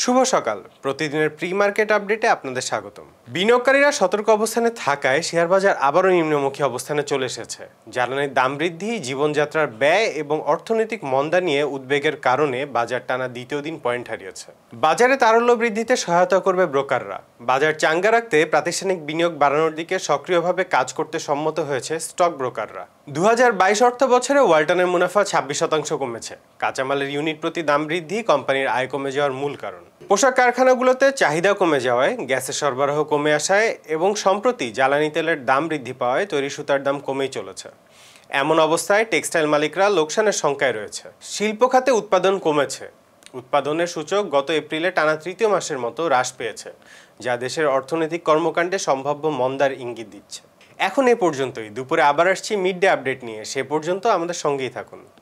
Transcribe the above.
শুভ সকাল প্রতিদিনের pre market আপডেটে আপনাদের স্বাগতম বিনিয়োগকারীরা সতর্ক অবস্থানে থাকায় শেয়ারবাজার আবারও নিম্নমুখী অবস্থানে চলে এসেছে জ্বালানির দাম বৃদ্ধি জীবনযাত্রার ব্যয় এবং অর্থনৈতিক মন্দা নিয়ে উদ্বেগের কারণে বাজার টানা দ্বিতীয় দিন পয়েন্ট হারিয়েছে বাজারে তারল্য বৃদ্ধিতে সহায়তা করবে ব্রোকাররা বাজার চাঙ্গা রাখতে প্রাতিষ্ঠানিক বিনিয়োগ বাড়ানোর দিকে সক্রিয়ভাবে কাজ করতে সম্মত হয়েছে স্টক ব্রোকাররা দু অর্থ বছরে ওয়ালটনের মুনাফা ছাব্বিশ শতাংশ কমেছে কাঁচামালের ইউনিট প্রতি দাম বৃদ্ধি কোম্পানির আয় কমে যাওয়ার মূল কারণ পোশাক কারখানাগুলোতে চাহিদা কমে যাওয়ায় গ্যাসের সরবরাহ কমে আসায় এবং সম্প্রতি জ্বালানি তেলের দাম বৃদ্ধি পাওয়ায় তৈরি সুতার দাম কমেই চলেছে এমন অবস্থায় টেক্সটাইল মালিকরা লোকসানের সংখ্যায় রয়েছে শিল্প খাতে উৎপাদন কমেছে উৎপাদনের সূচক গত এপ্রিলে টানা তৃতীয় মাসের মতো হ্রাস পেয়েছে যা দেশের অর্থনৈতিক কর্মকাণ্ডে সম্ভাব্য মন্দার ইঙ্গিত দিচ্ছে এখন এ পর্যন্তই দুপুরে আবার আসছি মিড ডে আপডেট নিয়ে সে পর্যন্ত আমাদের সঙ্গেই থাকুন